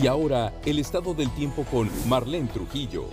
Y ahora, el estado del tiempo con Marlene Trujillo.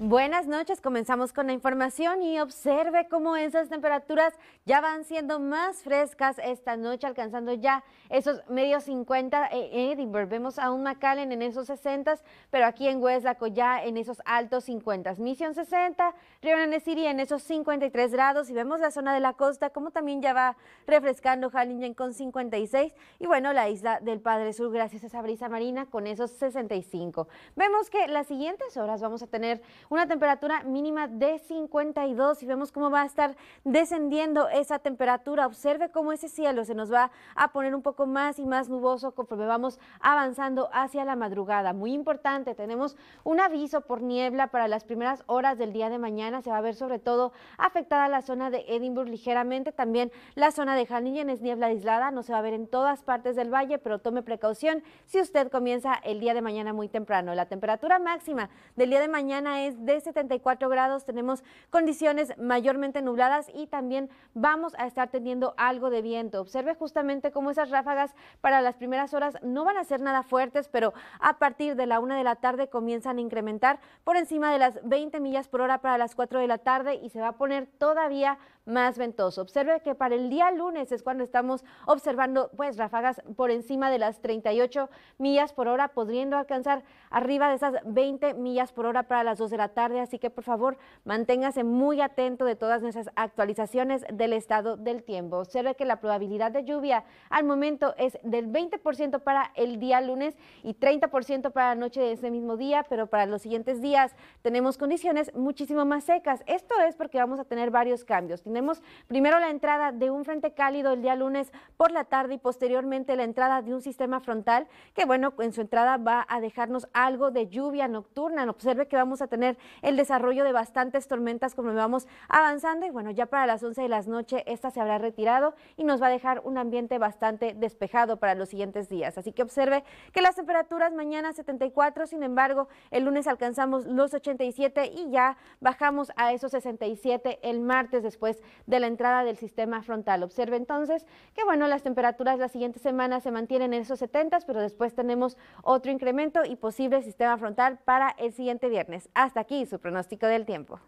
Buenas noches, comenzamos con la información y observe cómo esas temperaturas ya van siendo más frescas esta noche, alcanzando ya esos medios 50 en Edinburgh. Vemos a un McAllen en esos 60, pero aquí en Hueslaco ya en esos altos 50. Misión 60, Río City en esos 53 grados y vemos la zona de la costa como también ya va refrescando Hallingen con 56 y bueno, la isla del Padre Sur gracias a esa brisa marina con esos 65. Vemos que las siguientes horas vamos a tener una temperatura mínima de 52 y vemos cómo va a estar descendiendo esa temperatura. Observe cómo ese cielo se nos va a poner un poco más y más nuboso conforme vamos avanzando hacia la madrugada. Muy importante, tenemos un aviso por niebla para las primeras horas del día de mañana. Se va a ver sobre todo afectada la zona de Edinburgh ligeramente, también la zona de Hanlingen es niebla aislada, no se va a ver en todas partes del valle, pero tome precaución si usted comienza el día de mañana muy temprano. La temperatura máxima del día de mañana es de 74 grados, tenemos condiciones mayormente nubladas y también vamos a estar teniendo algo de viento. Observe justamente cómo esas ráfagas para las primeras horas no van a ser nada fuertes, pero a partir de la una de la tarde comienzan a incrementar por encima de las 20 millas por hora para las 4 de la tarde y se va a poner todavía más ventoso. Observe que para el día lunes es cuando estamos observando pues ráfagas por encima de las 38 millas por hora, podriendo alcanzar arriba de esas 20 millas por hora para las 2 de la tarde, así que por favor manténgase muy atento de todas nuestras actualizaciones del estado del tiempo. Observe que la probabilidad de lluvia al momento es del 20% para el día lunes y 30% para la noche de ese mismo día, pero para los siguientes días tenemos condiciones muchísimo más secas. Esto es porque vamos a tener varios cambios. Tenemos primero la entrada de un frente cálido el día lunes por la tarde y posteriormente la entrada de un sistema frontal que bueno, en su entrada va a dejarnos algo de lluvia nocturna. Observe que vamos a tener el desarrollo de bastantes tormentas como vamos avanzando y bueno, ya para las 11 de la noche esta se habrá retirado y nos va a dejar un ambiente bastante despejado para los siguientes días. Así que observe que las temperaturas mañana 74, sin embargo, el lunes alcanzamos los 87 y ya bajamos a esos 67 el martes después de la entrada del sistema frontal. Observe entonces que bueno, las temperaturas la siguiente semana se mantienen en esos 70, pero después tenemos otro incremento y posible sistema frontal para el siguiente viernes. Hasta aquí su pronóstico del tiempo.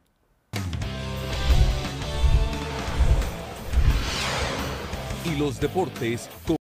Y los deportes